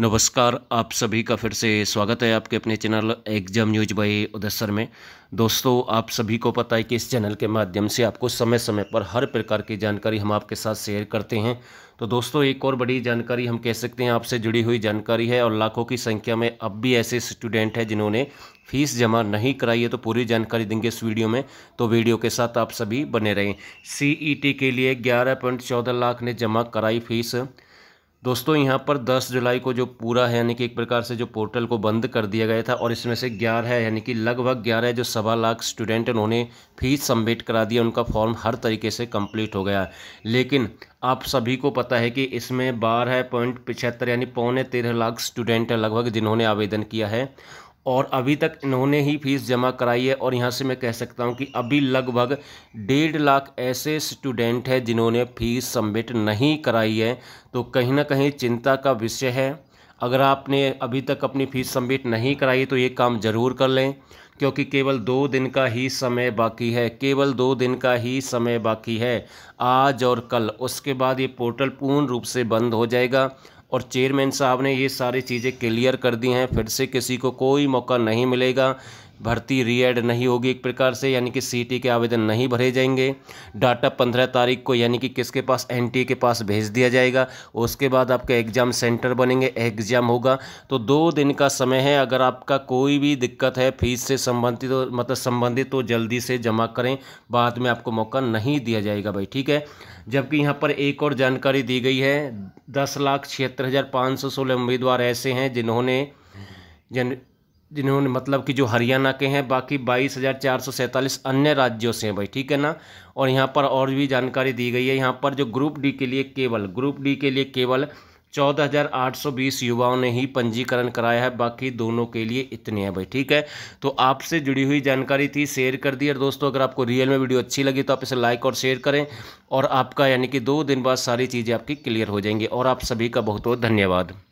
नमस्कार आप सभी का फिर से स्वागत है आपके अपने चैनल एग्जाम न्यूज बाई उदसर में दोस्तों आप सभी को पता है कि इस चैनल के माध्यम से आपको समय समय पर हर प्रकार की जानकारी हम आपके साथ शेयर करते हैं तो दोस्तों एक और बड़ी जानकारी हम कह सकते हैं आपसे जुड़ी हुई जानकारी है और लाखों की संख्या में अब भी ऐसे स्टूडेंट हैं जिन्होंने फीस जमा नहीं कराई है तो पूरी जानकारी देंगे इस वीडियो में तो वीडियो के साथ आप सभी बने रहें सी e के लिए ग्यारह लाख ने जमा कराई फीस दोस्तों यहाँ पर 10 जुलाई को जो पूरा है यानी कि एक प्रकार से जो पोर्टल को बंद कर दिया गया था और इसमें से ग्यारह है यानी कि लगभग ग्यारह जो सवा लाख स्टूडेंट उन्होंने फीस सबमिट करा दिया उनका फॉर्म हर तरीके से कंप्लीट हो गया लेकिन आप सभी को पता है कि इसमें बारह पॉइंट पिछहत्तर यानी पौने तेरह लाख स्टूडेंट हैं लगभग जिन्होंने आवेदन किया है और अभी तक इन्होंने ही फीस जमा कराई है और यहाँ से मैं कह सकता हूँ कि अभी लगभग डेढ़ लाख ऐसे स्टूडेंट हैं जिन्होंने फीस सबमिट नहीं कराई है तो कहीं ना कहीं चिंता का विषय है अगर आपने अभी तक अपनी फ़ीस सबमिट नहीं कराई तो ये काम ज़रूर कर लें क्योंकि केवल दो दिन का ही समय बाकी है केवल दो दिन का ही समय बाकी है आज और कल उसके बाद ये पोर्टल पूर्ण रूप से बंद हो जाएगा और चेयरमैन साहब ने ये सारी चीज़ें क्लियर कर दी हैं फिर से किसी को कोई मौका नहीं मिलेगा भर्ती रीएड नहीं होगी एक प्रकार से यानी कि सीटी के आवेदन नहीं भरे जाएंगे डाटा पंद्रह तारीख को यानी कि किसके पास एनटीए के पास भेज दिया जाएगा उसके बाद आपका एग्ज़ाम सेंटर बनेंगे एग्ज़ाम होगा तो दो दिन का समय है अगर आपका कोई भी दिक्कत है फीस से संबंधित तो, मतलब संबंधित तो जल्दी से जमा करें बाद में आपको मौका नहीं दिया जाएगा भाई ठीक है जबकि यहाँ पर एक और जानकारी दी गई है दस लाख छिहत्तर हज़ार पाँच सौ सोलह उम्मीदवार ऐसे हैं जिन्होंने जन जिन्होंने मतलब कि जो हरियाणा के हैं बाकी बाईस हज़ार चार सौ सैंतालीस अन्य राज्यों से हैं भाई ठीक है ना और यहाँ पर और भी जानकारी दी गई है यहाँ पर जो ग्रुप डी के लिए केवल ग्रुप डी के लिए केवल चौदह हज़ार आठ सौ बीस युवाओं ने ही पंजीकरण कराया है बाकी दोनों के लिए इतने हैं भाई ठीक है तो आपसे जुड़ी हुई जानकारी थी शेयर कर दी और दोस्तों अगर आपको रियल में वीडियो अच्छी लगी तो आप इसे लाइक और शेयर करें और आपका यानी कि दो दिन बाद सारी चीज़ें आपकी क्लियर हो जाएंगी और आप सभी का बहुत बहुत धन्यवाद